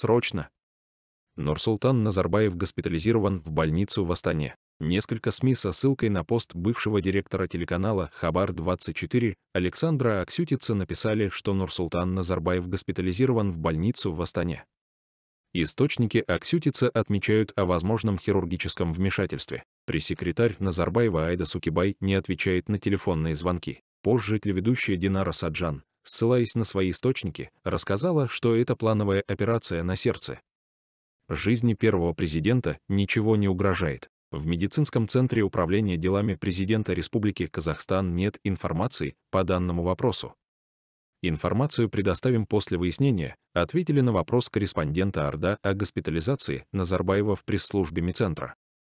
Срочно!» Нурсултан Назарбаев госпитализирован в больницу в Астане. Несколько СМИ со ссылкой на пост бывшего директора телеканала «Хабар-24» Александра Аксютица написали, что Нурсултан Назарбаев госпитализирован в больницу в Астане. Источники Аксютица отмечают о возможном хирургическом вмешательстве. Пресс-секретарь Назарбаева Айда Сукибай не отвечает на телефонные звонки. Позже телеведущая Динара Саджан ссылаясь на свои источники, рассказала, что это плановая операция на сердце. Жизни первого президента ничего не угрожает. В медицинском центре управления делами президента Республики Казахстан нет информации по данному вопросу. Информацию предоставим после выяснения, ответили на вопрос корреспондента Орда о госпитализации Назарбаева в пресс-службе медцентра.